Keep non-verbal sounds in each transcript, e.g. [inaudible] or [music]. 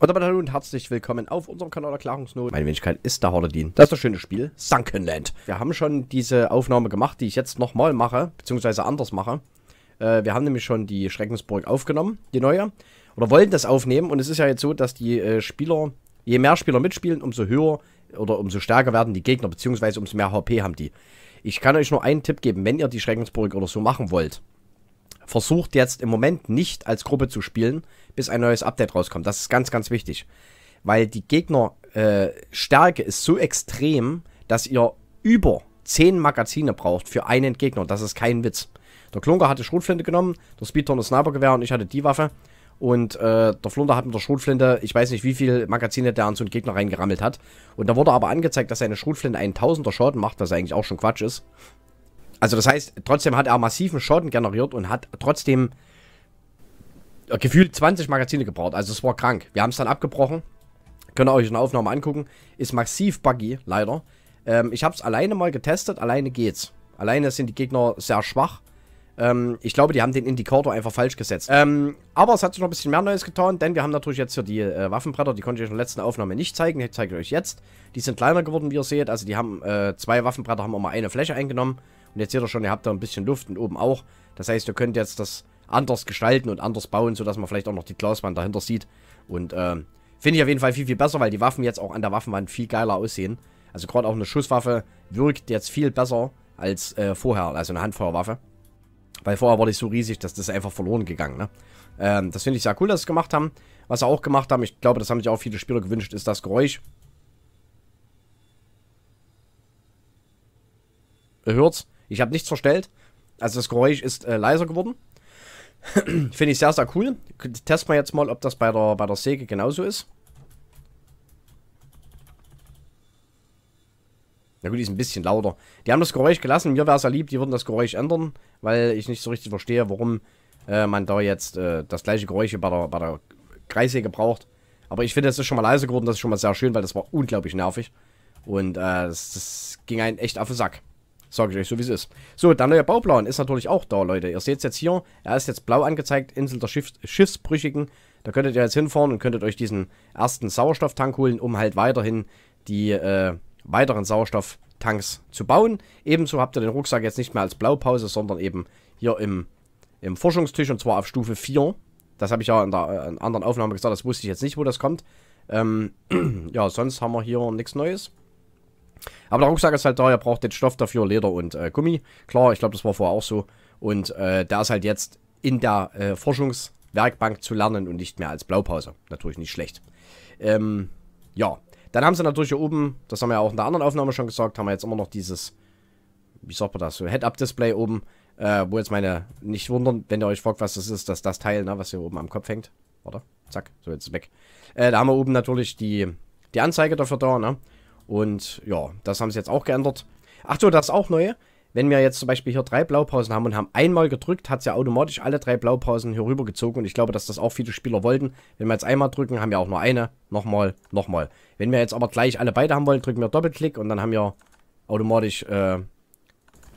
Und damit hallo und herzlich willkommen auf unserem Kanal Erklärungsnot. Meine Wenigkeit ist der Hordedin. Das ist das schöne Spiel Sunkenland. Wir haben schon diese Aufnahme gemacht, die ich jetzt nochmal mache, beziehungsweise anders mache. Äh, wir haben nämlich schon die Schreckensburg aufgenommen, die neue. Oder wollen das aufnehmen und es ist ja jetzt so, dass die äh, Spieler, je mehr Spieler mitspielen, umso höher oder umso stärker werden die Gegner, beziehungsweise umso mehr HP haben die. Ich kann euch nur einen Tipp geben, wenn ihr die Schreckensburg oder so machen wollt, versucht jetzt im Moment nicht als Gruppe zu spielen, bis ein neues Update rauskommt. Das ist ganz, ganz wichtig. Weil die Gegnerstärke äh, ist so extrem, dass ihr über 10 Magazine braucht für einen Gegner. Das ist kein Witz. Der Klunker hatte Schrotflinte genommen, der Speedtorn das Snipergewehr und ich hatte die Waffe. Und äh, der Flunder hat mit der Schrotflinte, ich weiß nicht wie viele Magazine der an so einen Gegner reingerammelt hat. Und da wurde aber angezeigt, dass seine Schrotflinte einen Tausender Schaden macht, was eigentlich auch schon Quatsch ist. Also das heißt, trotzdem hat er massiven Schaden generiert und hat trotzdem äh, gefühlt 20 Magazine gebraucht. Also es war krank. Wir haben es dann abgebrochen. Könnt ihr euch in der Aufnahme angucken. Ist massiv buggy, leider. Ähm, ich habe es alleine mal getestet. Alleine geht's. Alleine sind die Gegner sehr schwach. Ähm, ich glaube, die haben den Indikator einfach falsch gesetzt. Ähm, aber es hat sich noch ein bisschen mehr Neues getan, denn wir haben natürlich jetzt hier die äh, Waffenbretter. Die konnte ich in der letzten Aufnahme nicht zeigen. Die zeige ich euch jetzt. Die sind kleiner geworden, wie ihr seht. Also die haben äh, zwei Waffenbretter, haben immer eine Fläche eingenommen. Und jetzt seht ihr schon, ihr habt da ein bisschen Luft und oben auch. Das heißt, ihr könnt jetzt das anders gestalten und anders bauen, sodass man vielleicht auch noch die Glaswand dahinter sieht. Und ähm, finde ich auf jeden Fall viel, viel besser, weil die Waffen jetzt auch an der Waffenwand viel geiler aussehen. Also gerade auch eine Schusswaffe wirkt jetzt viel besser als äh, vorher, also eine Handfeuerwaffe. Weil vorher war die so riesig, dass das einfach verloren gegangen, ne? ähm, das finde ich sehr cool, dass sie es gemacht haben. Was sie auch gemacht haben, ich glaube, das haben sich auch viele Spieler gewünscht, ist das Geräusch. Ihr hört's? Ich habe nichts verstellt. Also das Geräusch ist äh, leiser geworden. [clears throat] Finde ich sehr, sehr cool. Testen wir jetzt mal, ob das bei der, bei der Säge genauso ist. Na gut, die ist ein bisschen lauter. Die haben das Geräusch gelassen. Mir wäre es ja lieb, die würden das Geräusch ändern, weil ich nicht so richtig verstehe, warum äh, man da jetzt äh, das gleiche Geräusch bei der, bei der Kreissäge braucht. Aber ich finde, es ist schon mal leiser geworden. Das ist schon mal sehr schön, weil das war unglaublich nervig. Und äh, das, das ging einen echt auf den Sack. Sage ich euch so, wie es ist. So, der neue Bauplan ist natürlich auch da, Leute. Ihr seht es jetzt hier. Er ist jetzt blau angezeigt, Insel der Schiff, Schiffsbrüchigen. Da könntet ihr jetzt hinfahren und könntet euch diesen ersten Sauerstofftank holen, um halt weiterhin die äh, weiteren Sauerstofftanks zu bauen. Ebenso habt ihr den Rucksack jetzt nicht mehr als Blaupause, sondern eben hier im, im Forschungstisch und zwar auf Stufe 4. Das habe ich ja in der äh, in anderen Aufnahme gesagt, das wusste ich jetzt nicht, wo das kommt. Ähm, [clears throat] ja, sonst haben wir hier nichts Neues. Aber der Rucksack ist halt da, ihr braucht den Stoff dafür, Leder und äh, Gummi. Klar, ich glaube, das war vorher auch so. Und äh, da ist halt jetzt in der äh, Forschungswerkbank zu lernen und nicht mehr als Blaupause. Natürlich nicht schlecht. Ähm, ja, dann haben sie natürlich hier oben, das haben wir ja auch in der anderen Aufnahme schon gesagt, haben wir jetzt immer noch dieses, wie sagt man das, so Head-Up-Display oben, äh, wo jetzt meine, nicht wundern, wenn ihr euch fragt, was das ist, dass das Teil, ne, was hier oben am Kopf hängt. Warte, zack, so jetzt ist es weg. Äh, da haben wir oben natürlich die, die Anzeige dafür da, ne? Und ja, das haben sie jetzt auch geändert. Ach so, das ist auch neu. Wenn wir jetzt zum Beispiel hier drei Blaupausen haben und haben einmal gedrückt, hat es ja automatisch alle drei Blaupausen hier rüber gezogen. Und ich glaube, dass das auch viele Spieler wollten. Wenn wir jetzt einmal drücken, haben wir auch nur eine. Nochmal, nochmal. Wenn wir jetzt aber gleich alle beide haben wollen, drücken wir Doppelklick und dann haben wir automatisch äh,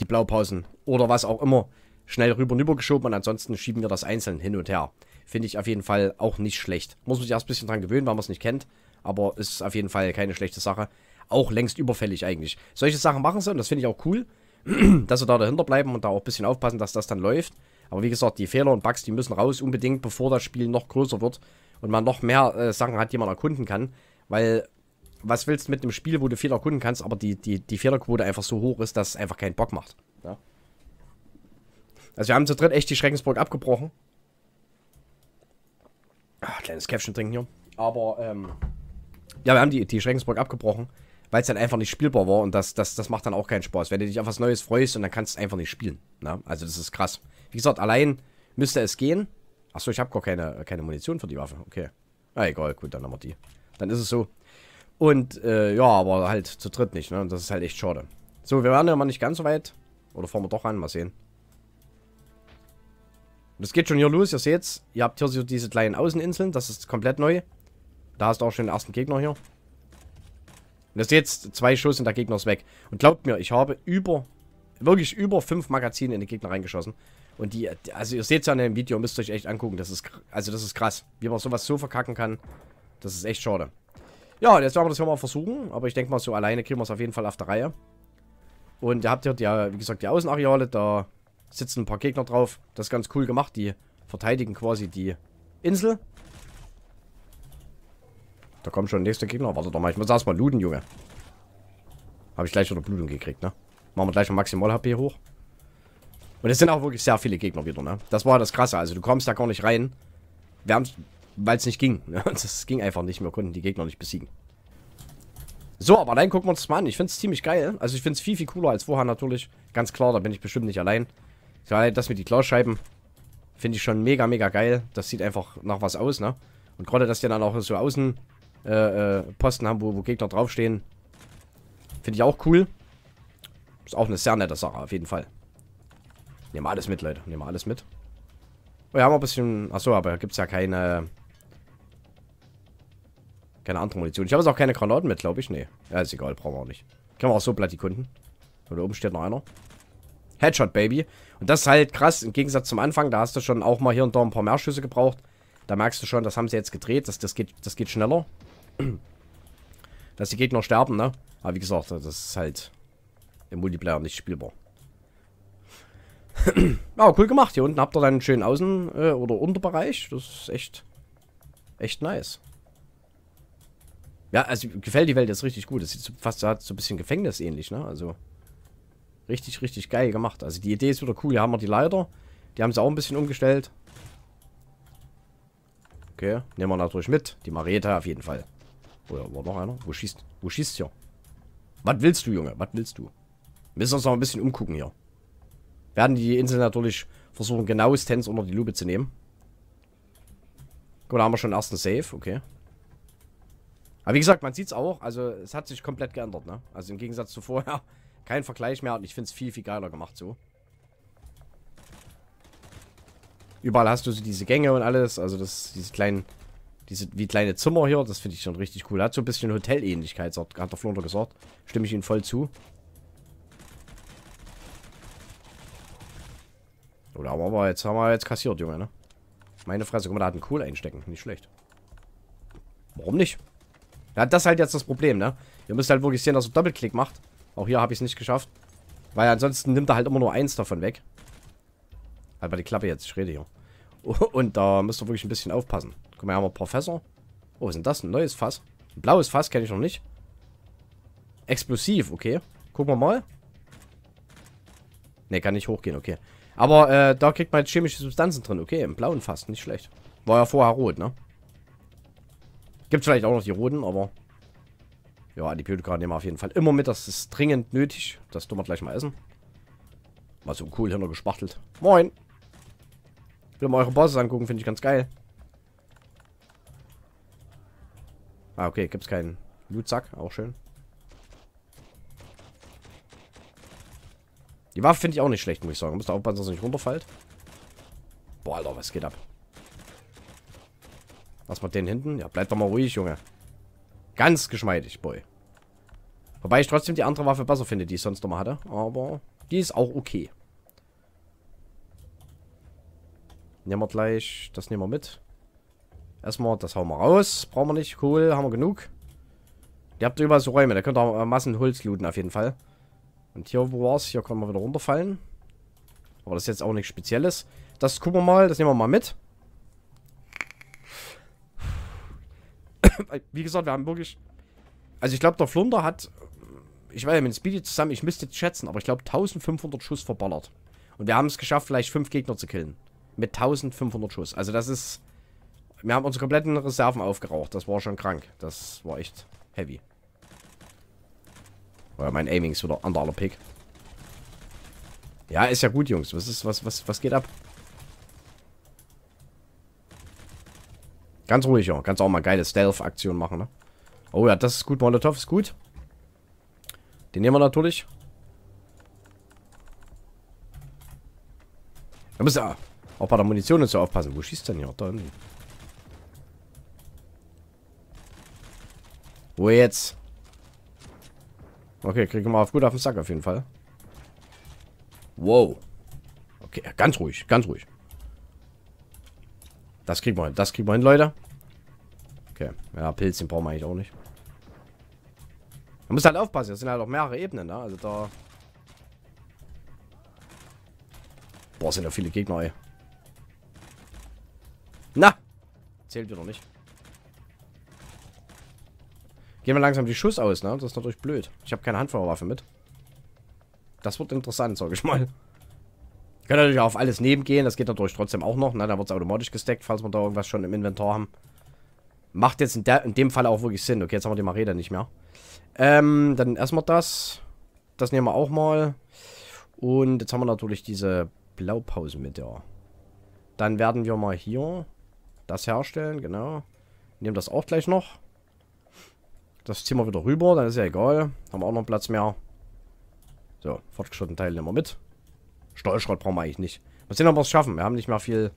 die Blaupausen oder was auch immer schnell rüber und rüber geschoben. Und ansonsten schieben wir das einzeln hin und her. Finde ich auf jeden Fall auch nicht schlecht. Muss man sich erst ein bisschen dran gewöhnen, weil man es nicht kennt. Aber ist auf jeden Fall keine schlechte Sache auch längst überfällig eigentlich. Solche Sachen machen sie und das finde ich auch cool, [clears throat] dass sie da dahinter bleiben und da auch ein bisschen aufpassen, dass das dann läuft. Aber wie gesagt, die Fehler und Bugs, die müssen raus unbedingt, bevor das Spiel noch größer wird und man noch mehr äh, Sachen hat, die man erkunden kann. Weil, was willst du mit einem Spiel, wo du viel erkunden kannst, aber die, die, die Fehlerquote einfach so hoch ist, dass es einfach keinen Bock macht. Ja. Also wir haben zu dritt echt die Schreckensburg abgebrochen. Ach, kleines Käffchen trinken hier. Aber, ähm, ja, wir haben die, die Schreckensburg abgebrochen weil es dann einfach nicht spielbar war und das, das, das macht dann auch keinen Spaß. Wenn du dich auf was Neues freust und dann kannst du es einfach nicht spielen. Ne? Also das ist krass. Wie gesagt, allein müsste es gehen. Achso, ich habe gar keine, keine Munition für die Waffe. Okay. Na egal, gut, dann haben wir die. Dann ist es so. Und äh, ja, aber halt zu dritt nicht, ne? Und das ist halt echt schade. So, wir waren ja mal nicht ganz so weit. Oder fahren wir doch ran, mal sehen. Und es geht schon hier los, ihr seht's. Ihr habt hier so diese kleinen Außeninseln, das ist komplett neu. Da hast du auch schon den ersten Gegner hier. Das ist jetzt zwei Schuss und der Gegner ist weg. Und glaubt mir, ich habe über, wirklich über fünf Magazine in den Gegner reingeschossen. Und die, also ihr seht es ja in dem Video, müsst euch echt angucken. Das ist, also das ist krass. Wie man sowas so verkacken kann, das ist echt schade. Ja, jetzt werden wir das ja mal versuchen. Aber ich denke mal, so alleine kriegen wir es auf jeden Fall auf der Reihe. Und ihr habt hier, die, wie gesagt, die Außenareale. Da sitzen ein paar Gegner drauf. Das ist ganz cool gemacht. Die verteidigen quasi die Insel. Da kommt schon der nächste Gegner. Warte doch mal, ich muss erstmal looten, Junge. Habe ich gleich wieder Blutung gekriegt, ne? Machen wir gleich mal maximal HP hoch. Und es sind auch wirklich sehr viele Gegner wieder, ne? Das war das Krasse. Also du kommst da gar nicht rein. Wir haben weil es nicht ging. Ne? [laughs] Das ging einfach nicht. Wir konnten die Gegner nicht besiegen. So, aber allein gucken wir uns das mal an. Ich finde es ziemlich geil. Also ich finde es viel, viel cooler als vorher natürlich. Ganz klar, da bin ich bestimmt nicht allein. das mit die Klauscheiben finde ich schon mega, mega geil. Das sieht einfach nach was aus, ne? Und gerade, dass die dann auch so außen äh, äh, Posten haben, wo, wo Gegner draufstehen. Finde ich auch cool. Ist auch eine sehr nette Sache, auf jeden Fall. Nehmen wir alles mit, Leute. Nehmen wir alles mit. Oh, wir haben ein bisschen... Achso, aber gibt es ja keine... Keine andere Munition. Ich habe jetzt auch keine Granaten mit, glaube ich. Nee. Ja, ist egal. Brauchen wir auch nicht. Können wir auch so platt die Kunden. Und da oben steht noch einer. Headshot, Baby. Und das ist halt krass. Im Gegensatz zum Anfang, da hast du schon auch mal hier und da ein paar mehr Schüsse gebraucht. Da merkst du schon, das haben sie jetzt gedreht. Das, das, geht, das geht schneller. [clears throat] Dass die Gegner sterben, ne? Aber wie gesagt, das ist halt im Multiplayer nicht spielbar. [clears throat] ja, cool gemacht. Hier unten habt ihr dann einen schönen Außen- äh, oder Unterbereich. Das ist echt, echt nice. Ja, also gefällt die Welt jetzt richtig gut. Das sieht fast hat so ein bisschen gefängnisähnlich, ne? Also richtig, richtig geil gemacht. Also die Idee ist wieder cool. Hier haben wir die Leiter. Die haben sie auch ein bisschen umgestellt. Okay, nehmen wir natürlich mit. Die Marietta auf jeden Fall. Oder war noch einer? Wo schießt? Wo schießt ja? Was willst du, Junge? Was willst du? Wir Müssen uns noch ein bisschen umgucken hier. Werden die Insel natürlich versuchen, genaues genauestens unter die Lupe zu nehmen. Gut, da haben wir schon den ersten Safe, okay. Aber wie gesagt, man sieht es auch, also es hat sich komplett geändert, ne? Also im Gegensatz zu vorher, [laughs] kein Vergleich mehr und ich finde es viel, viel geiler gemacht so. Überall hast du so diese Gänge und alles, also das, diese kleinen diese wie kleine Zimmer hier, das finde ich schon richtig cool. Hat so ein bisschen Hotelähnlichkeit, hat der Florter gesagt. Stimme ich Ihnen voll zu. Oder aber, aber jetzt haben wir jetzt kassiert, Junge, ne? Meine Fresse, guck mal, da hat ein Kohl einstecken. Nicht schlecht. Warum nicht? Ja, das ist halt jetzt das Problem, ne? Ihr müsst halt wirklich sehen, dass er Doppelklick macht. Auch hier habe ich es nicht geschafft. Weil ansonsten nimmt er halt immer nur eins davon weg. Halt mal die Klappe jetzt, ich rede hier. [laughs] Und da müsst ihr wirklich ein bisschen aufpassen. Guck mal, hier haben wir Professor. Oh, was ist denn das? Ein neues Fass. Ein blaues Fass kenne ich noch nicht. Explosiv, okay. Gucken wir mal. Ne, kann nicht hochgehen, okay. Aber äh, da kriegt man jetzt chemische Substanzen drin. Okay, im blauen Fass, nicht schlecht. War ja vorher rot, ne? Gibt vielleicht auch noch die roten, aber... Ja, Antibiotika nehmen wir auf jeden Fall immer mit. Das ist dringend nötig. Das tun wir gleich mal essen. Mal so cool gespachtelt. Moin! will mal eure Bosses angucken, finde ich ganz geil. Ah, okay, gibt's keinen Loot-Sack, auch schön. Die Waffe finde ich auch nicht schlecht, muss ich sagen. Muss da aufpassen, dass er nicht runterfällt. Boah, Alter, was geht ab? Lass mal den hinten. Ja, bleib doch mal ruhig, Junge. Ganz geschmeidig, Boy. Wobei ich trotzdem die andere Waffe besser finde, die ich sonst noch mal hatte. Aber die ist auch okay. Nehmen wir gleich, das nehmen wir mit. Erstmal, das hauen wir raus. Brauchen wir nicht. Cool, haben wir genug. Ihr habt überall so Räume, da könnt ihr Massen Holz looten auf jeden Fall. Und hier, wo war's? Hier können wir wieder runterfallen. Aber das ist jetzt auch nichts Spezielles. Das gucken wir mal, das nehmen wir mal mit. Wie gesagt, wir haben wirklich... Also ich glaube, der Flunder hat... Ich weiß ja, mit Speedy zusammen, ich müsste jetzt schätzen, aber ich glaube 1500 Schuss verballert. Und wir haben es geschafft, vielleicht fünf Gegner zu killen. Mit 1500 Schuss. Also das ist... Wir haben unsere kompletten Reserven aufgeraucht. Das war schon krank. Das war echt heavy. Oder mein Aiming ist wieder under aller Pick. Ja, ist ja gut, Jungs. Was ist, was, was, was geht ab? Ganz ruhig, ja. Kannst auch mal geile Stealth-Aktion machen, ne? Oh ja, das ist gut. Molotov ist gut. Den nehmen wir natürlich. Da muss er. Auch bei der Munition ist ja aufpassen. Wo schießt denn hier? Da hinten. Wo jetzt? Okay, kriegen wir auf gut auf den Sack auf jeden Fall. Wow. Okay, ganz ruhig, ganz ruhig. Das kriegen wir hin, das kriegen wir hin, Leute. Okay, ja, Pilz, den brauchen wir eigentlich auch nicht. Man muss halt aufpassen, das sind halt auch mehrere Ebenen, ne? Also da... Boah, sind da viele Gegner, ey. Na! Zählt wieder nicht. Gehen wir langsam die Schuss aus, ne? Das ist natürlich blöd. Ich habe keine Handfeuerwaffe mit. Das wird interessant, sage ich mal. [laughs] Können natürlich auch auf alles nebengehen. Das geht natürlich trotzdem auch noch. Ne? Da wird es automatisch gesteckt, falls wir da irgendwas schon im Inventar haben. Macht jetzt in, der, in, dem Fall auch wirklich Sinn. Okay, jetzt haben wir die Mareda nicht mehr. Ähm, dann erstmal das. Das nehmen wir auch mal. Und jetzt haben wir natürlich diese Blaupause mit, ja. Dann werden wir mal hier das herstellen, genau. Nehmen das auch gleich noch. Das ziehen wir wieder rüber, dann ist ja egal. Haben wir auch noch Platz mehr. So, fortgeschritten Teil nehmen wir mit. Stollschrott brauchen wir eigentlich nicht. Mal sehen, ob wir es schaffen. Wir haben nicht mehr viel...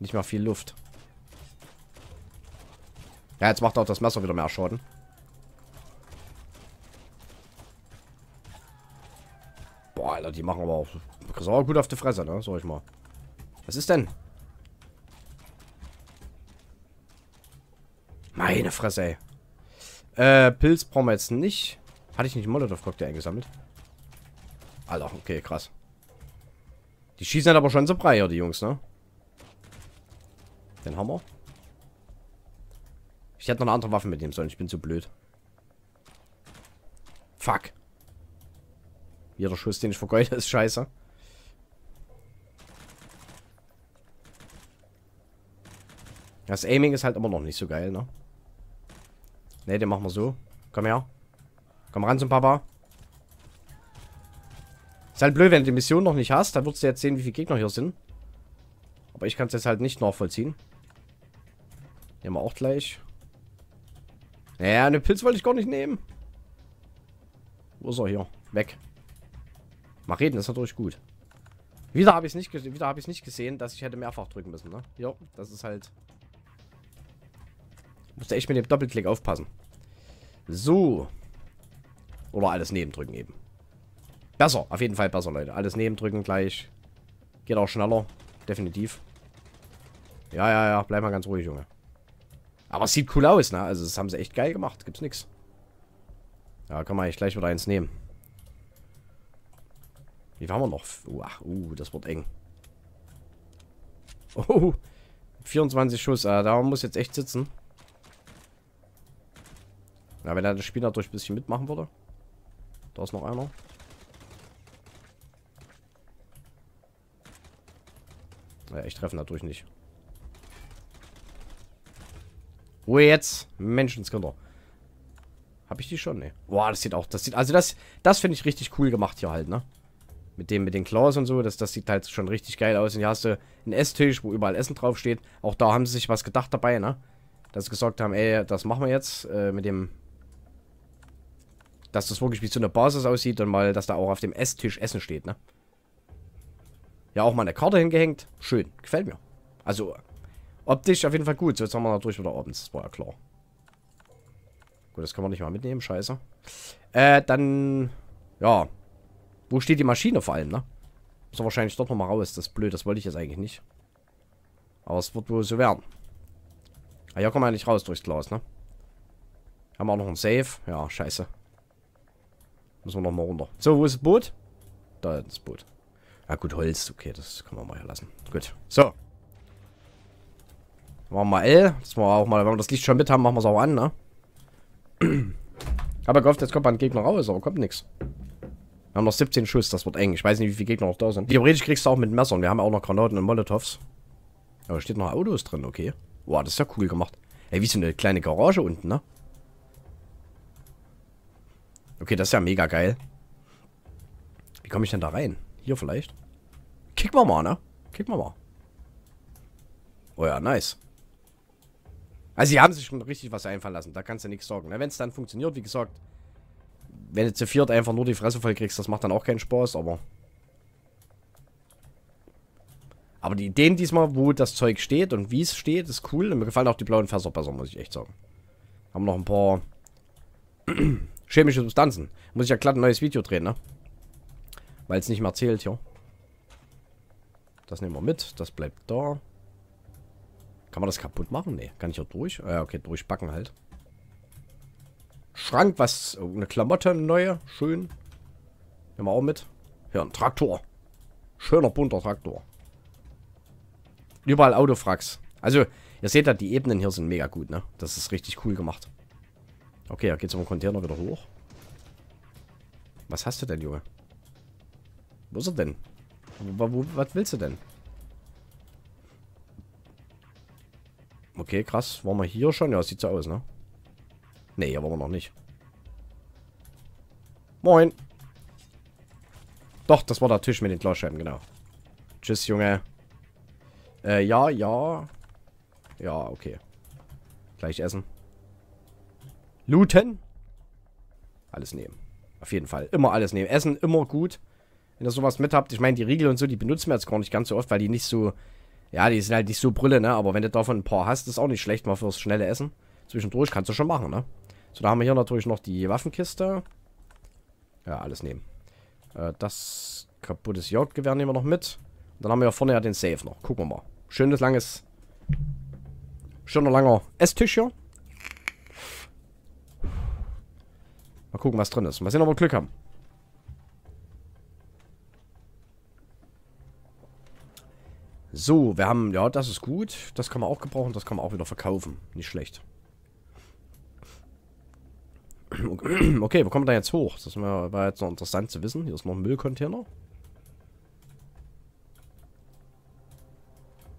Nicht mehr viel Luft. Ja, jetzt macht auch das Messer wieder mehr Schaden. Boah, Alter, die machen aber auch... Ist auch gut auf die Fresse, ne? Sag ich mal. Was ist denn? Meine Fresse, ey. Äh, Pilz brauchen wir jetzt nicht. Hatte ich nicht Molotov-Cocktail eingesammelt? Alter, okay, krass. Die schießen halt aber schon so brei hier, die Jungs, ne? Den Hammer. Ich hätte noch eine andere Waffe mitnehmen sollen. Ich bin zu blöd. Fuck. Jeder Schuss, den ich vergeude, ist scheiße. Das Aiming ist halt immer noch nicht so geil, ne? Ne, den machen wir so. Komm her. Komm ran zum Papa. Ist halt blöd, wenn du die Mission noch nicht hast. Dann würdest du jetzt sehen, wie viele Gegner hier sind. Aber ich kann es jetzt halt nicht nachvollziehen. Nehmen wir auch gleich. Naja, eine Pilz wollte ich gar nicht nehmen. Wo ist er hier? Weg. Mal reden, ist natürlich gut. Wieder habe ich es nicht gesehen, dass ich hätte mehrfach drücken müssen. Ne? Ja, das ist halt Musst du echt mit dem Doppelklick aufpassen. So. Oder alles nebendrücken eben. Besser, auf jeden Fall besser, Leute. Alles nebendrücken gleich. Geht auch schneller. Definitiv. Ja, ja, ja. Bleib mal ganz ruhig, Junge. Aber es sieht cool aus, ne? Also das haben sie echt geil gemacht. Gibt's nix. Ja, kann man ich gleich wieder eins nehmen. Wie waren wir noch? Uah, uh, das wird eng. Oh, 24 [laughs] Schuss. Äh, da muss jetzt echt sitzen. Na, wenn er das Spiel natürlich ein bisschen mitmachen würde. Da ist noch einer. Naja, ich treffe natürlich nicht. Ruhe jetzt. Menschenskinder. Habe ich die schon? Nee. Boah, das sieht auch, das sieht, also das, das finde ich richtig cool gemacht hier halt, ne? Mit dem, mit den Claws und so, das, das sieht halt schon richtig geil aus. Und hier hast du einen Esstisch, wo überall Essen draufsteht. Auch da haben sie sich was gedacht dabei, ne? Dass sie gesagt haben, ey, das machen wir jetzt äh, mit dem dass das wirklich wie so eine Basis aussieht und mal, dass da auch auf dem Esstisch Essen steht, ne? Ja, auch mal eine Karte hingehängt. Schön, gefällt mir. Also, optisch auf jeden Fall gut. So, jetzt haben wir natürlich wieder abends, das war ja klar. Gut, das kann man nicht mal mitnehmen, scheiße. Äh, dann, ja. Wo steht die Maschine vor allem, ne? Muss wahrscheinlich dort nochmal raus. Das ist blöd, das wollte ich jetzt eigentlich nicht. Aber es wird wohl so werden. Ah, hier kommen wir ja nicht raus durchs Glas, ne? Haben wir auch noch einen Safe? Ja, scheiße. Müssen wir nochmal runter. So, wo ist das Boot? Da ist das Boot. Ja gut, Holz. Okay, das können wir mal hier lassen. Gut. So. Machen wir mal L. Das machen wir auch mal, wenn wir das Licht schon mit haben, machen wir es auch an, ne? [clears throat] Aber gehofft, jetzt kommt ein Gegner raus, aber kommt nichts. Wir haben noch 17 Schuss, das wird eng. Ich weiß nicht, wie viele Gegner noch da sind. Theoretisch kriegst du auch mit Messern. Wir haben auch noch Granaten und Molotovs. Aber da steht noch Autos drin, okay. Boah, das ist ja cool gemacht. Ey, wie so eine kleine Garage unten, ne? Okay, das ist ja mega geil. Wie komme ich denn da rein? Hier vielleicht? Kick mal mal, ne? Kick mal mal. Oh ja, nice. Also sie haben sich schon richtig was einfallen lassen. Da kannst du nichts sorgen. Ne? Wenn es dann funktioniert, wie gesagt, wenn du zu viert einfach nur die Fresse voll kriegst, das macht dann auch keinen Spaß, aber... Aber die Ideen diesmal, wo das Zeug steht und wie es steht, ist cool. Und mir gefallen auch die blauen Fässer besser, muss ich echt sagen. Haben noch ein paar [clears throat] Chemische Substanzen. Muss ich ja glatt ein neues Video drehen, ne? Weil es nicht mehr zählt, ja. Das nehmen wir mit. Das bleibt da. Kann man das kaputt machen? Ne, kann ich ja durch. Ah, Ja, okay, durchbacken halt. Schrank, was? Eine Klamotte, eine neue. Schön. Nehmen wir auch mit. Hier, ein Traktor. Schöner, bunter Traktor. Überall Autofracks. Also, ihr seht ja, die Ebenen hier sind mega gut, ne? Das ist richtig cool gemacht. Okay, da geht's um den Container wieder hoch. Was hast du denn, Junge? Wo ist er denn? Wo, wo, was willst du denn? Okay, krass. Waren wir hier schon? Ja, sieht so aus, ne? Ne, hier waren wir noch nicht. Moin. Doch, das war der Tisch mit den Glasscheiben, genau. Tschüss, Junge. Äh, ja, ja. Ja, okay. Gleich essen. Looten. Alles nehmen. Auf jeden Fall. Immer alles nehmen. Essen immer gut. Wenn ihr sowas mit habt. Ich meine, die Riegel und so, die benutzen wir jetzt gar nicht ganz so oft, weil die nicht so... Ja, die sind halt nicht so brille, ne? Aber wenn du davon ein paar hast, ist auch nicht schlecht mal fürs schnelle Essen. Zwischendurch kannst du schon machen, ne? So, da haben wir hier natürlich noch die Waffenkiste. Ja, alles nehmen. Äh, das kaputtes Jagdgewehr nehmen wir noch mit. Und dann haben wir ja vorne ja den Safe noch. Gucken wir mal. Schönes langes... Schöner langer Esstisch hier. Mal gucken, was drin ist. Mal sehen, ob wir Glück haben. So, wir haben... Ja, das ist gut. Das kann man auch gebrauchen. Das kann man auch wieder verkaufen. Nicht schlecht. [clears throat] Okay, wo kommen wir da jetzt hoch? Das war jetzt noch interessant zu wissen. Hier ist noch ein Müllcontainer.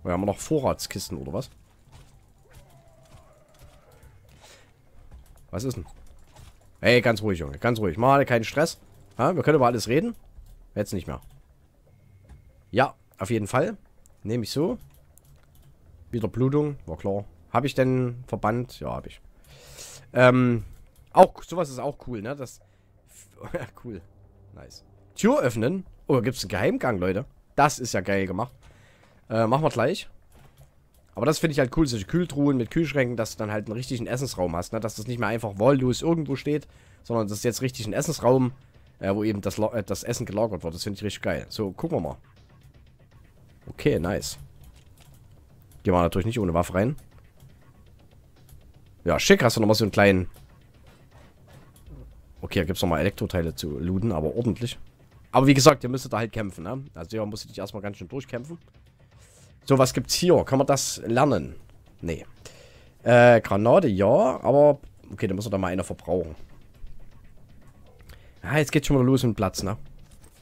Wir haben noch Vorratskisten oder was? Was ist denn? Ey, ganz ruhig, Junge. Ganz ruhig. Mach mal keinen Stress. Ha? Wir können über alles reden. Jetzt nicht mehr. Ja, auf jeden Fall. Nehme ich so. Wieder Blutung. War klar. Habe ich denn Verband? Ja, habe ich. Ähm, auch, sowas ist auch cool, ne? Das, [laughs] cool. Nice. Tür öffnen. Oh, da gibt es einen Geheimgang, Leute. Das ist ja geil gemacht. Äh, machen wir gleich. Aber das finde ich halt cool, solche Kühltruhen mit Kühlschränken, dass du dann halt einen richtigen Essensraum hast. Ne? Dass das nicht mehr einfach wahllos irgendwo steht, sondern das ist jetzt richtig ein Essensraum, äh, wo eben das, äh, das Essen gelagert wird. Das finde ich richtig geil. So, gucken wir mal. Okay, nice. Gehen wir natürlich nicht ohne Waffe rein. Ja, schick hast du nochmal so einen kleinen... Okay, da gibt es nochmal Elektroteile zu looten, aber ordentlich. Aber wie gesagt, ihr müsstet da halt kämpfen, ne? Also ihr müsstet dich erstmal ganz schön durchkämpfen. So, was gibt's hier? Kann man das lernen? Nee. Äh, Granate, ja, aber... Okay, da muss er da mal einer verbrauchen. Ah, jetzt geht's schon wieder los im Platz, ne?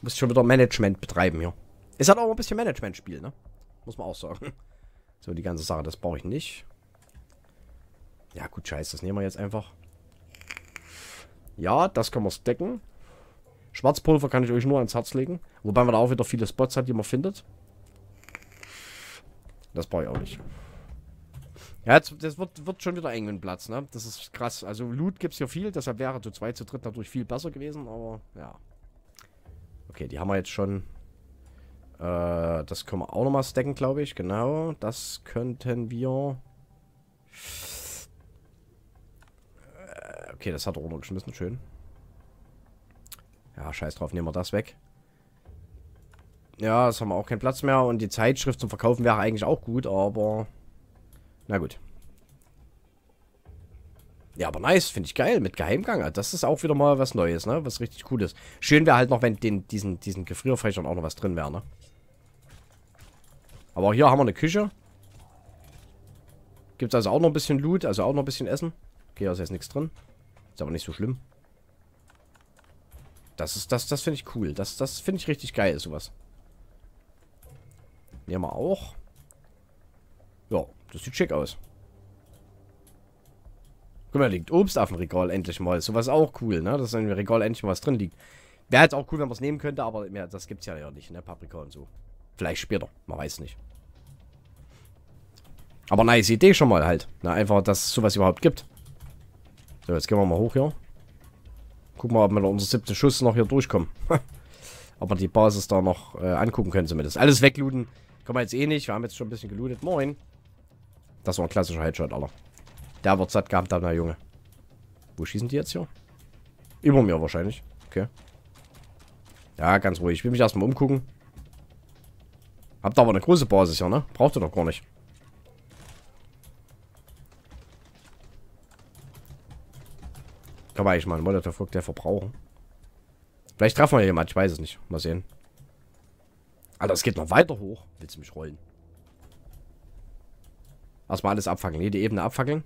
Muss schon wieder Management betreiben hier. Ist halt auch ein bisschen Management-Spiel, ne? Muss man auch sagen. [laughs] So, die ganze Sache, das brauche ich nicht. Ja, gut, scheiße, das nehmen wir jetzt einfach. Ja, das können wir stecken. Schwarzpulver kann ich euch nur ans Herz legen. Wobei man da auch wieder viele Spots hat, die man findet. Das brauche ich auch nicht. Ja, das wird, wird schon wieder eng mit Platz, ne? Das ist krass. Also Loot gibt es hier viel, deshalb wäre zu zweit, zu dritt natürlich viel besser gewesen, aber ja. Okay, die haben wir jetzt schon. Äh, das können wir auch nochmal stacken, glaube ich. Genau, das könnten wir... Äh, okay, das hat er runtergeschmissen, schön. Ja, scheiß drauf, nehmen wir das weg. Ja, es haben wir auch keinen Platz mehr. Und die Zeitschrift zum Verkaufen wäre eigentlich auch gut, aber... Na gut. Ja, aber nice, finde ich geil. Mit Geheimgang. Also das ist auch wieder mal was Neues, ne? Was richtig cool ist. Schön wäre halt noch, wenn den, diesen, diesen Gefrierfächern auch noch was drin wäre, ne? Aber hier haben wir eine Küche. Gibt es also auch noch ein bisschen Loot, also auch noch ein bisschen Essen. Okay, da ist jetzt nichts drin. Ist aber nicht so schlimm. Das ist, das, das finde ich cool. Das, das finde ich richtig geil, sowas. Nehmen wir auch. Ja, das sieht schick aus. Guck mal, da liegt Obstaffenregal endlich mal. Sowas ist auch cool, ne? Dass in dem Regal endlich mal was drin liegt. Wäre jetzt auch cool, wenn man es nehmen könnte, aber ja, das gibt es ja nicht, ne? Paprika und so. Vielleicht später, man weiß nicht. Aber nice Idee schon mal halt. Na, ne? einfach, dass es sowas überhaupt gibt. So, jetzt gehen wir mal hoch hier. Gucken wir, ob wir mit unserem siebten Schuss noch hier durchkommen. [laughs] ob wir die Basis da noch äh, angucken können zumindest. Alles wegluten. Kommen wir jetzt eh nicht. Wir haben jetzt schon ein bisschen gelootet. Moin. Das war ein klassischer Headshot, Alter. Der wird satt gehabt haben, der Junge. Wo schießen die jetzt hier? Über mir wahrscheinlich. Okay. Ja, ganz ruhig. Ich will mich erstmal umgucken. Habt aber eine große Basis hier, ne? Braucht ihr doch gar nicht. Kann man eigentlich mal einen molotov der verbrauchen. Vielleicht treffen wir hier jemanden, ich weiß es nicht. Mal sehen. Alter, es geht noch weiter hoch. Willst du mich rollen? Erstmal alles abfackeln. Jede Ebene abfackeln.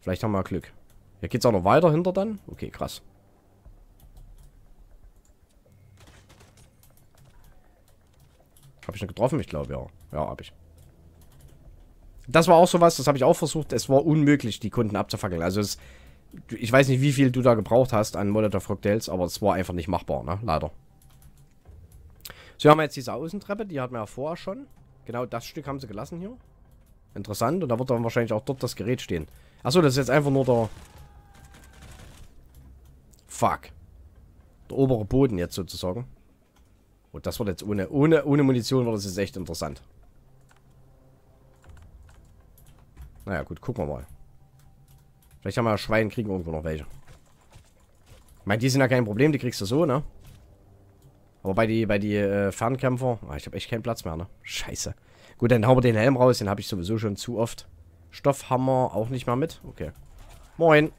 Vielleicht haben wir Glück. Hier geht es auch noch weiter hinter dann? Okay, krass. Habe ich noch getroffen? Ich glaube, ja. Ja, habe ich. Das war auch sowas, das habe ich auch versucht. Es war unmöglich, die Kunden abzufackeln. Also es, ich weiß nicht, wie viel du da gebraucht hast an molotov rocktails aber es war einfach nicht machbar, ne? Leider. So, haben wir jetzt diese Außentreppe, die hatten wir ja vorher schon. Genau das Stück haben sie gelassen hier. Interessant, und da wird dann wahrscheinlich auch dort das Gerät stehen. Achso, das ist jetzt einfach nur der... Fuck. Der obere Boden jetzt sozusagen. Und das wird jetzt ohne, ohne, ohne Munition wird das jetzt echt interessant. Naja, gut, gucken wir mal. Vielleicht haben wir ja Schwein, kriegen irgendwo noch welche. Ich meine, die sind ja kein Problem, die kriegst du so, ne? Aber bei die, bei die äh, Fernkämpfer, oh, ich habe echt keinen Platz mehr, ne? Scheiße. Gut, dann hauen wir den Helm raus, den habe ich sowieso schon zu oft. Stoffhammer auch nicht mehr mit? Okay. Moin.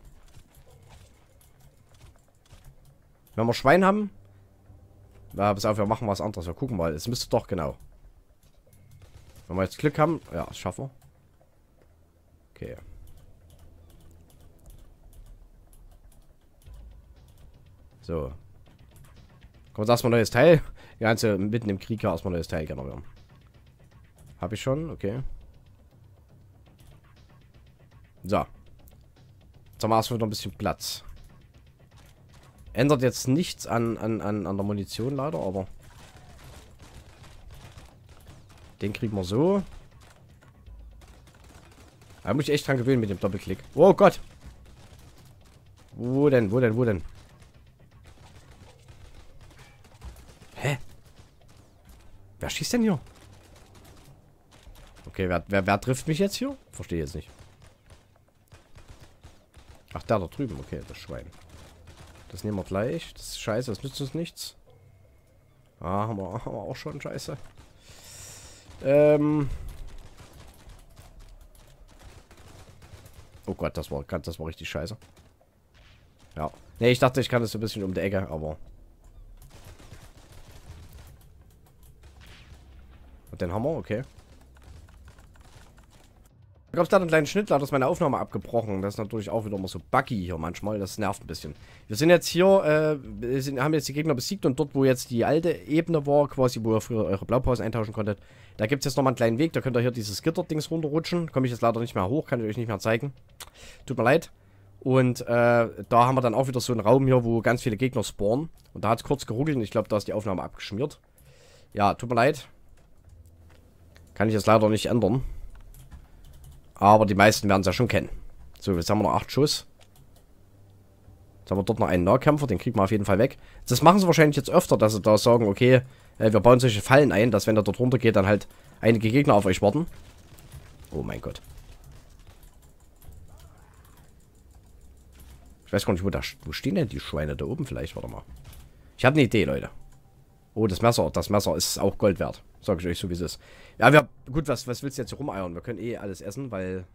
Wenn wir Schwein haben... Ja, pass auf, wir machen was anderes. Wir gucken mal. Es müsste doch genau. Wenn wir jetzt Glück haben... Ja, das schaffen wir. Okay. So, Komm, sagst mal neues Teil. Die ganze mitten im Krieg aus mal neues Teil generieren. Hab ich schon, okay. So. Jetzt haben wir erstmal noch ein bisschen Platz. Ändert jetzt nichts an, an, an, an der Munition leider, aber... Den kriegen wir so. Da muss ich echt dran gewöhnen mit dem Doppelklick. Oh Gott. Wo denn, wo denn, wo denn? Wer schießt denn hier? Okay, wer, wer, wer trifft mich jetzt hier? Verstehe jetzt nicht. Ach, der da drüben. Okay, das Schwein. Das nehmen wir gleich. Das ist scheiße, das nützt uns nichts. Ah, haben wir, haben wir auch schon scheiße. Ähm... Oh Gott, das war, das war richtig scheiße. Ja. Ne, ich dachte, ich kann das so ein bisschen um die Ecke, aber den Hammer, okay. Da gab es gerade einen kleinen Schnitt, da ist meine Aufnahme abgebrochen. Das ist natürlich auch wieder immer so buggy hier manchmal, das nervt ein bisschen. Wir sind jetzt hier, äh, sind, haben jetzt die Gegner besiegt und dort, wo jetzt die alte Ebene war, quasi, wo ihr früher eure Blaupausen eintauschen konntet, da gibt es jetzt nochmal einen kleinen Weg, da könnt ihr hier dieses Gitterdings runterrutschen. Komme ich jetzt leider nicht mehr hoch, kann ich euch nicht mehr zeigen. Tut mir leid. Und äh, da haben wir dann auch wieder so einen Raum hier, wo ganz viele Gegner spawnen. Und da hat es kurz geruckelt und ich glaube, da ist die Aufnahme abgeschmiert. Ja, tut mir leid. Kann ich jetzt leider nicht ändern. Aber die meisten werden es ja schon kennen. So, jetzt haben wir noch 8 Schuss. Jetzt haben wir dort noch einen Nahkämpfer, den kriegen wir auf jeden Fall weg. Das machen sie wahrscheinlich jetzt öfter, dass sie da sagen, okay, äh, wir bauen solche Fallen ein, dass wenn der dort runter geht, dann halt einige Gegner auf euch warten. Oh mein Gott. Ich weiß gar nicht, wo da... Wo stehen denn die Schweine? Da oben vielleicht, warte mal. Ich habe eine Idee, Leute. Oh, das Messer. Das Messer ist auch Gold wert. Sag ich euch so, wie es ist. Ja, wir haben, gut, was, was willst du jetzt hier rumeiern? Wir können eh alles essen, weil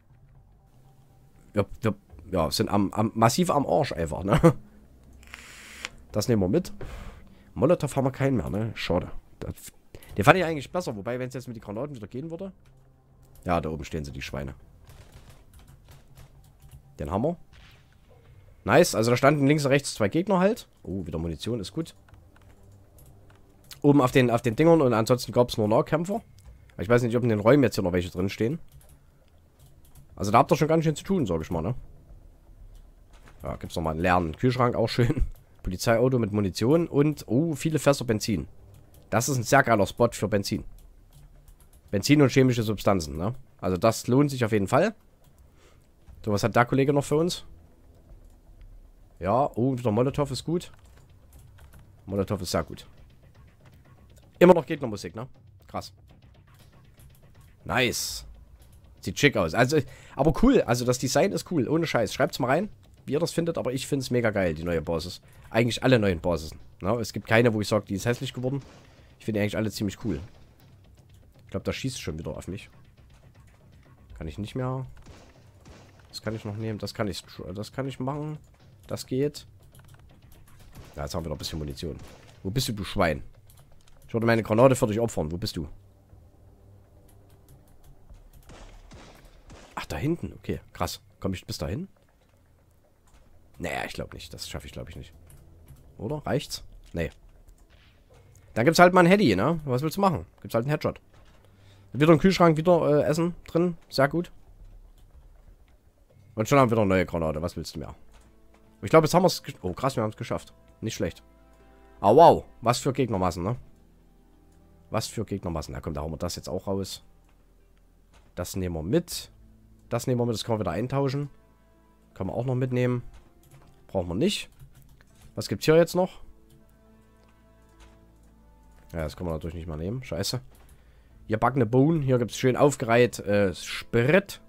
wir, wir ja, sind am, am, massiv am Arsch einfach, ne? Das nehmen wir mit. Molotow haben wir keinen mehr, ne? Schade. Das, den fand ich eigentlich besser, wobei, wenn es jetzt mit den Granaten wieder gehen würde. Ja, da oben stehen sie, die Schweine. Den haben wir. Nice, also da standen links und rechts zwei Gegner halt. Oh, wieder Munition, ist gut oben auf den, auf den Dingern und ansonsten gab es nur Nahkämpfer. Ich weiß nicht, ob in den Räumen jetzt hier noch welche drin stehen. Also da habt ihr schon ganz schön zu tun, sage ich mal, ne? Ja, gibt's nochmal einen leeren Kühlschrank, auch schön. [laughs] Polizeiauto mit Munition und, oh, viele Fässer Benzin. Das ist ein sehr geiler Spot für Benzin. Benzin und chemische Substanzen, ne? Also das lohnt sich auf jeden Fall. So, was hat der Kollege noch für uns? Ja, oh, wieder Molotow ist gut. Molotow ist sehr gut. Immer noch Gegnermusik, ne? Krass. Nice. Sieht schick aus. Also, aber cool. Also das Design ist cool. Ohne Scheiß. Schreibt's mal rein, wie ihr das findet. Aber ich finde es mega geil, die neue Basis. Eigentlich alle neuen Basis. Ne? Es gibt keine, wo ich sage, die ist hässlich geworden. Ich finde eigentlich alle ziemlich cool. Ich glaube, da schießt schon wieder auf mich. Kann ich nicht mehr. Das kann ich noch nehmen. Das kann ich, das kann ich machen. Das geht. Ja, jetzt haben wir noch ein bisschen Munition. Wo bist du, du Schwein? Ich würde meine Granate für dich opfern. Wo bist du? Ach, da hinten. Okay, krass. Komm ich bis dahin? Naja, ich glaube nicht. Das schaffe ich, glaube ich, nicht. Oder? Reicht's? Nee. Dann gibt's halt mal ein Heady, ne? Was willst du machen? Gibt's halt einen Headshot. Wieder ein Kühlschrank, wieder äh, Essen drin. Sehr gut. Und schon haben wir wieder eine neue Granate. Was willst du mehr? Ich glaube, jetzt haben wir es... Oh, krass, wir haben es geschafft. Nicht schlecht. Ah, wow. Was für Gegnermassen, ne? Was für Gegnermassen? Na komm, da hauen wir das jetzt auch raus. Das nehmen wir mit. Das nehmen wir mit, das können wir wieder eintauschen. Können wir auch noch mitnehmen. Brauchen wir nicht. Was gibt's hier jetzt noch? Ja, das können wir natürlich nicht mehr nehmen. Scheiße. Hier backene Bohnen. Hier gibt es schön aufgereiht äh, Sprit.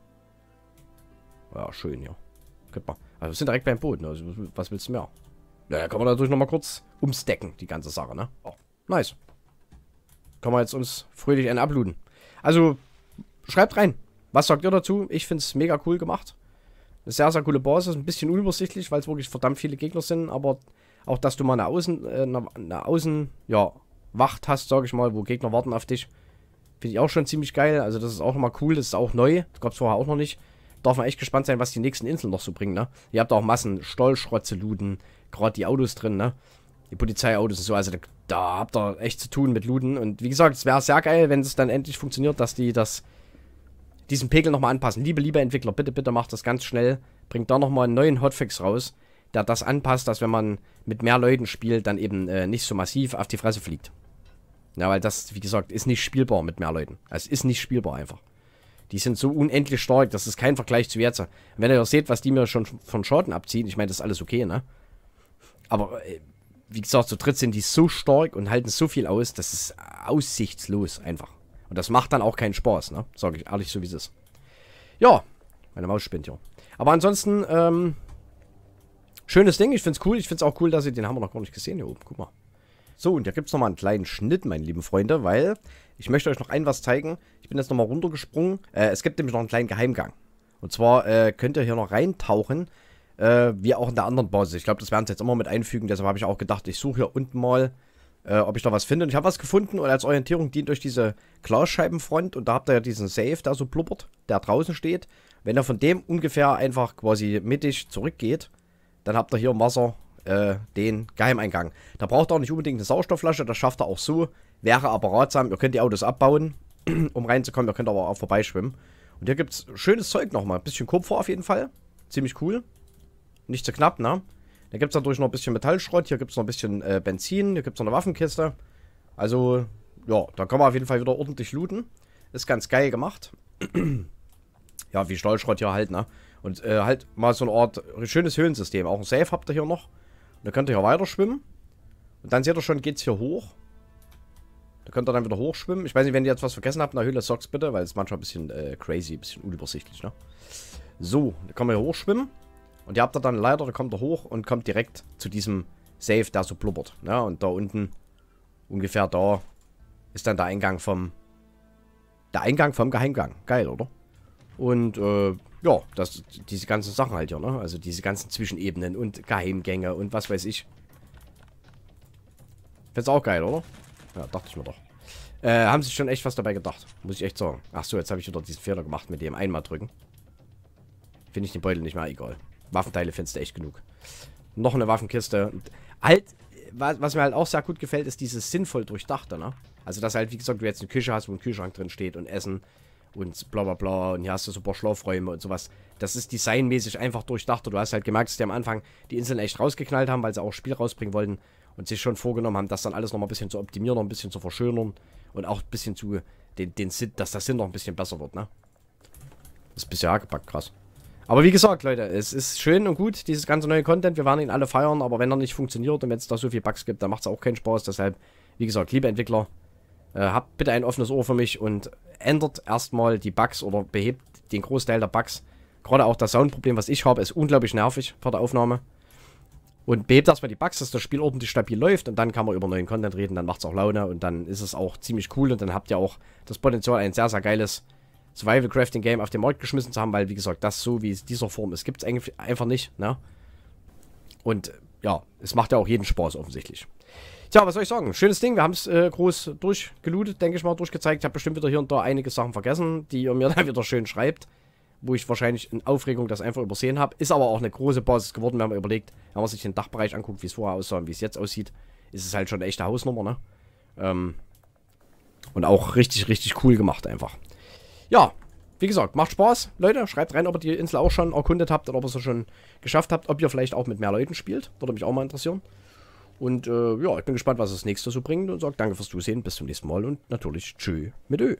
Ja, schön hier. Guck mal. Also wir sind direkt beim Boden. Also, was willst du mehr? Naja, kann man natürlich nochmal kurz umstecken, die ganze Sache, ne? Oh, nice können wir jetzt uns fröhlich einen abluden. Also, schreibt rein. Was sagt ihr dazu? Ich finde es mega cool gemacht. Eine sehr, sehr coole Basis. Ein bisschen unübersichtlich, weil es wirklich verdammt viele Gegner sind. Aber auch, dass du mal eine Außen, äh, eine, Außen, ja, Wacht hast, sage ich mal, wo Gegner warten auf dich. Finde ich auch schon ziemlich geil. Also das ist auch immer cool. Das ist auch neu. Das gab es vorher auch noch nicht. Darf man echt gespannt sein, was die nächsten Inseln noch so bringen, ne? Ihr habt auch Massen Stollschrotze looten. Gerade die Autos drin, ne? Die Polizeiautos und so, also da, da habt ihr echt zu tun mit Looten. Und wie gesagt, es wäre sehr geil, wenn es dann endlich funktioniert, dass die das diesen Pegel nochmal anpassen. Liebe, liebe Entwickler, bitte, bitte macht das ganz schnell. Bringt da nochmal einen neuen Hotfix raus, der das anpasst, dass wenn man mit mehr Leuten spielt, dann eben äh, nicht so massiv auf die Fresse fliegt. Ja, weil das, wie gesagt, ist nicht spielbar mit mehr Leuten. Also ist nicht spielbar einfach. Die sind so unendlich stark, das ist kein Vergleich zu jetzt. Wenn ihr seht, was die mir schon von Schaden abziehen, ich meine, das ist alles okay, ne? Aber äh, wie gesagt, zu dritt sind die so stark und halten so viel aus, das ist aussichtslos einfach. Und das macht dann auch keinen Spaß, ne? Sag ich ehrlich, so wie es ist. Ja, meine Maus spinnt ja. Aber ansonsten, ähm, schönes Ding. Ich find's cool. Ich find's auch cool, dass ihr den haben wir noch gar nicht gesehen hier oben. Guck mal. So, und da gibt's nochmal einen kleinen Schnitt, meine lieben Freunde, weil ich möchte euch noch ein was zeigen. Ich bin jetzt nochmal runtergesprungen. Äh, es gibt nämlich noch einen kleinen Geheimgang. Und zwar äh, könnt ihr hier noch reintauchen äh, wie auch in der anderen Basis. Ich glaube, das werden sie jetzt immer mit einfügen. Deshalb habe ich auch gedacht, ich suche hier unten mal, äh, ob ich da was finde. Und ich habe was gefunden und als Orientierung dient euch diese Glasscheibenfront. Und da habt ihr ja diesen Safe, der so blubbert, der draußen steht. Wenn ihr von dem ungefähr einfach quasi mittig zurückgeht, dann habt ihr hier im Wasser äh, den Geheimeingang. Da braucht ihr auch nicht unbedingt eine Sauerstoffflasche, das schafft ihr auch so. Wäre aber ratsam, ihr könnt die Autos abbauen, [clears throat] um reinzukommen, ihr könnt aber auch vorbeischwimmen. Und hier gibt es schönes Zeug nochmal, ein bisschen Kupfer auf jeden Fall, ziemlich cool. Nicht zu knapp, ne? Da gibt es natürlich noch ein bisschen Metallschrott, hier gibt es noch ein bisschen äh, Benzin, hier gibt es noch eine Waffenkiste. Also, ja, da kann man auf jeden Fall wieder ordentlich looten. Ist ganz geil gemacht. [clears throat] ja, wie Stahlschrott hier halt, ne? Und äh, halt mal so eine Art schönes Höhlensystem. Auch ein Safe habt ihr hier noch. Und da könnt ihr hier weiter schwimmen. Und dann seht ihr schon, geht's hier hoch. Da könnt ihr dann wieder hochschwimmen. Ich weiß nicht, wenn ihr jetzt was vergessen habt in der Höhle, sag's bitte, weil es manchmal ein bisschen äh, crazy, ein bisschen unübersichtlich, ne? So, da kann man hier hochschwimmen. Und ihr habt da dann leider, da kommt er hoch und kommt direkt zu diesem Safe, der so blubbert. Ja, ne? und da unten, ungefähr da, ist dann der Eingang vom... Der Eingang vom Geheimgang. Geil, oder? Und, äh, ja, das, diese ganzen Sachen halt hier, ne? Also diese ganzen Zwischenebenen und Geheimgänge und was weiß ich. Find's auch geil, oder? Ja, dachte ich mir doch. Äh, haben sich schon echt was dabei gedacht. Muss ich echt sagen. Ach so, jetzt habe ich wieder diesen Fehler gemacht mit dem einmal drücken. Finde ich den Beutel nicht mehr egal. Waffenteile findest du echt genug. Noch eine Waffenkiste. halt, was mir halt auch sehr gut gefällt, ist dieses sinnvoll durchdachte, ne? Also, dass halt, wie gesagt, du jetzt eine Küche hast, wo ein Kühlschrank drin steht und Essen und bla bla bla und hier hast du so ein paar Schlafräume und sowas. Das ist designmäßig einfach durchdacht. Du hast halt gemerkt, dass die am Anfang die Inseln echt rausgeknallt haben, weil sie auch Spiel rausbringen wollten und sich schon vorgenommen haben, das dann alles nochmal ein bisschen zu optimieren, noch ein bisschen zu verschönern und auch ein bisschen zu den, den Sinn, dass das Sinn noch ein bisschen besser wird, ne? Ist bisher gepackt, krass. Aber wie gesagt, Leute, es ist schön und gut, dieses ganze neue Content. Wir werden ihn alle feiern, aber wenn er nicht funktioniert und wenn es da so viele Bugs gibt, dann macht es auch keinen Spaß. Deshalb, wie gesagt, liebe Entwickler, äh, habt bitte ein offenes Ohr für mich und ändert erstmal die Bugs oder behebt den Großteil der Bugs. Gerade auch das Soundproblem, was ich habe, ist unglaublich nervig vor der Aufnahme. Und behebt erstmal die Bugs, dass das Spiel ordentlich stabil läuft und dann kann man über neuen Content reden, dann macht es auch Laune und dann ist es auch ziemlich cool und dann habt ihr auch das Potenzial, ein sehr, sehr geiles Survival Crafting Game auf den Markt geschmissen zu haben, weil, wie gesagt, das so, wie es dieser Form ist, gibt es einfach nicht. Ne? Und ja, es macht ja auch jeden Spaß offensichtlich. Tja, was soll ich sagen? Schönes Ding. Wir haben es äh, groß durchgelootet, denke ich mal, durchgezeigt. Ich habe bestimmt wieder hier und da einige Sachen vergessen, die ihr mir [laughs] dann wieder schön schreibt. Wo ich wahrscheinlich in Aufregung das einfach übersehen habe. Ist aber auch eine große Basis geworden, wenn man überlegt, wenn man sich den Dachbereich anguckt, wie es vorher aussah und wie es jetzt aussieht, ist es halt schon eine echte Hausnummer, ne? Ähm, und auch richtig, richtig cool gemacht einfach ja, wie gesagt, macht Spaß, Leute. Schreibt rein, ob ihr die Insel auch schon erkundet habt oder ob ihr es schon geschafft habt, ob ihr vielleicht auch mit mehr Leuten spielt. Würde mich auch mal interessieren. Und äh, ja, ich bin gespannt, was das nächste so bringt und sage danke fürs Zusehen, bis zum nächsten Mal und natürlich tschö mit Ö.